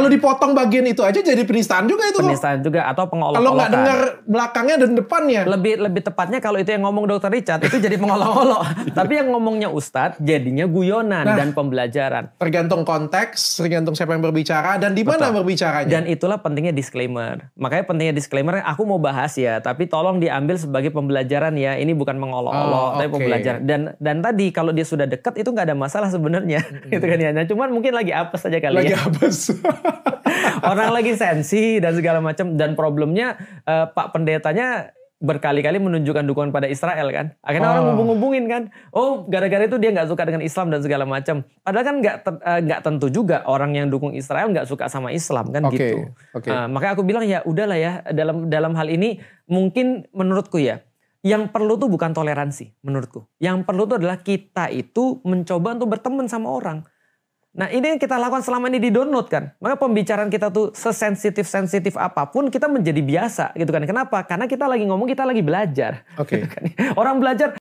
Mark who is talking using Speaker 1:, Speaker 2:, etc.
Speaker 1: Kalau dipotong bagian itu aja jadi penistaan juga itu. Penistaan kok. juga atau pengolok-olokan. Kalau nggak dengar belakangnya dan depannya. Lebih lebih tepatnya kalau itu yang ngomong dokter Richard itu jadi pengolok-olok. Tapi yang ngomongnya Ustadz jadinya guyonan nah, dan pembelajaran. Tergantung konteks, tergantung siapa yang berbicara dan di mana berbicaranya. Dan itulah pentingnya disclaimer. Makanya pentingnya disclaimer aku mau bahas ya, tapi tolong diambil sebagai pembelajaran ya. Ini bukan mengolok-olok, oh, tapi okay. pembelajaran. Dan dan tadi kalau dia sudah dekat itu nggak ada masalah sebenarnya. Mm -hmm. itu kan ya. Nah, cuman mungkin lagi apa saja kali lagi ya. Lagi apes orang lagi sensi dan segala macam dan problemnya uh, Pak pendetanya berkali-kali menunjukkan dukungan pada Israel kan. Akhirnya oh. orang hubung-hubungin kan. Oh, gara-gara itu dia nggak suka dengan Islam dan segala macam. Padahal kan nggak eh, nggak uh, tentu juga orang yang dukung Israel nggak suka sama Islam kan okay. gitu. Okay. Uh, eh, makanya aku bilang ya udahlah ya dalam dalam hal ini mungkin menurutku ya yang perlu tuh bukan toleransi menurutku. Yang perlu tuh adalah kita itu mencoba untuk berteman sama orang. Nah ini yang kita lakukan selama ini di download kan. Maka pembicaraan kita tuh sesensitif-sensitif apapun kita menjadi biasa gitu kan. Kenapa? Karena kita lagi ngomong kita lagi belajar. Oke. Okay. Gitu Orang belajar